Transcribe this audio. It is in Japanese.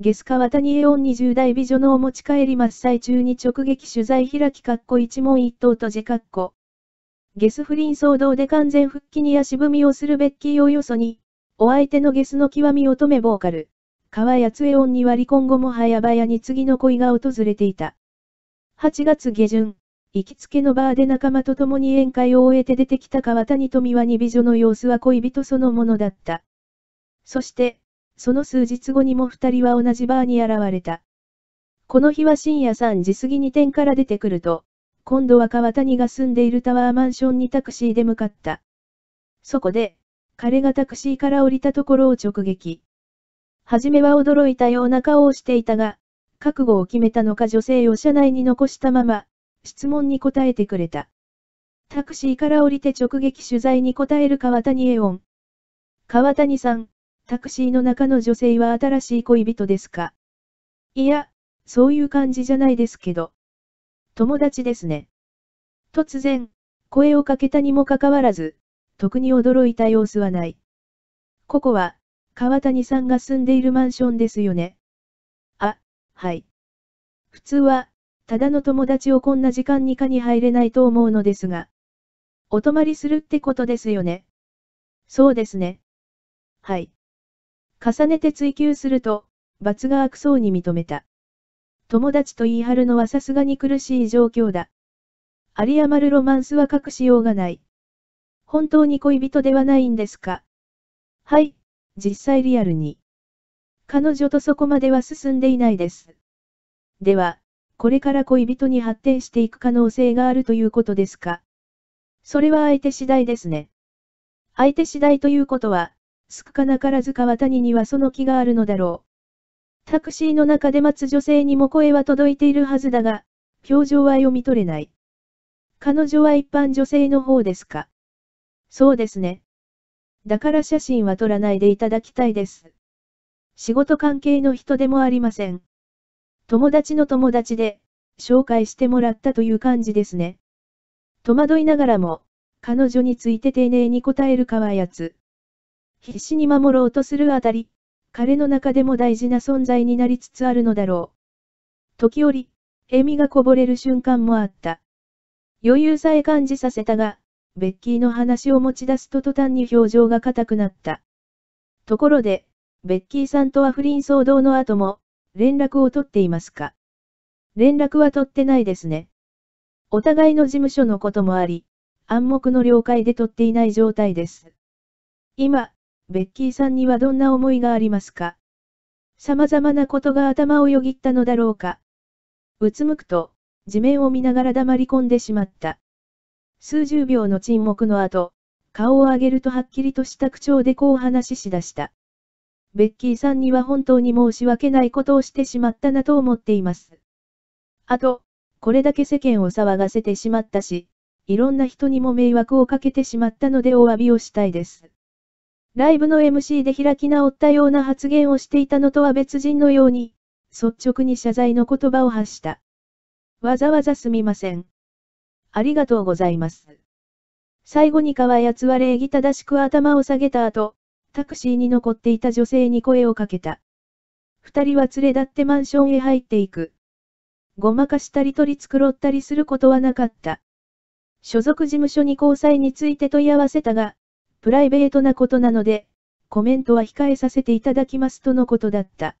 ゲスカワタニエオン20代美女のお持ち帰り真っ最中に直撃取材開き括弧一問一答と字ッコ。ゲス不倫騒動で完全復帰に足踏みをするベッキーをよそに、お相手のゲスの極み乙女ボーカル、川谷津エオンには離婚後も早々に次の恋が訪れていた。8月下旬、行きつけのバーで仲間と共に宴会を終えて出てきた川谷富和に美女の様子は恋人そのものだった。そして、その数日後にも二人は同じバーに現れた。この日は深夜3時過ぎに店から出てくると、今度は川谷が住んでいるタワーマンションにタクシーで向かった。そこで、彼がタクシーから降りたところを直撃。はじめは驚いたような顔をしていたが、覚悟を決めたのか女性を車内に残したまま、質問に答えてくれた。タクシーから降りて直撃取材に答える川谷エオン。川谷さん、タクシーの中の女性は新しい恋人ですかいや、そういう感じじゃないですけど。友達ですね。突然、声をかけたにもかかわらず、特に驚いた様子はない。ここは、川谷さんが住んでいるマンションですよね。あ、はい。普通は、ただの友達をこんな時間にかに入れないと思うのですが。お泊まりするってことですよね。そうですね。はい。重ねて追求すると、罰が悪そうに認めた。友達と言い張るのはさすがに苦しい状況だ。有り余るロマンスは隠しようがない。本当に恋人ではないんですかはい、実際リアルに。彼女とそこまでは進んでいないです。では、これから恋人に発展していく可能性があるということですかそれは相手次第ですね。相手次第ということは、すくかなからず川谷にはその気があるのだろう。タクシーの中で待つ女性にも声は届いているはずだが、表情は読み取れない。彼女は一般女性の方ですか。そうですね。だから写真は撮らないでいただきたいです。仕事関係の人でもありません。友達の友達で、紹介してもらったという感じですね。戸惑いながらも、彼女について丁寧に答える川やつ。必死に守ろうとするあたり、彼の中でも大事な存在になりつつあるのだろう。時折、笑みがこぼれる瞬間もあった。余裕さえ感じさせたが、ベッキーの話を持ち出すと途端に表情が硬くなった。ところで、ベッキーさんとは不倫騒動の後も、連絡を取っていますか連絡は取ってないですね。お互いの事務所のこともあり、暗黙の了解で取っていない状態です。今、ベッキーさんにはどんな思いがありますか様々なことが頭をよぎったのだろうか。うつむくと、地面を見ながら黙り込んでしまった。数十秒の沈黙の後、顔を上げるとはっきりとした口調でこう話ししだした。ベッキーさんには本当に申し訳ないことをしてしまったなと思っています。あと、これだけ世間を騒がせてしまったし、いろんな人にも迷惑をかけてしまったのでお詫びをしたいです。ライブの MC で開き直ったような発言をしていたのとは別人のように、率直に謝罪の言葉を発した。わざわざすみません。ありがとうございます。最後に川やつは礼儀正しく頭を下げた後、タクシーに残っていた女性に声をかけた。二人は連れ立ってマンションへ入っていく。ごまかしたり取り繕ったりすることはなかった。所属事務所に交際について問い合わせたが、プライベートなことなので、コメントは控えさせていただきますとのことだった。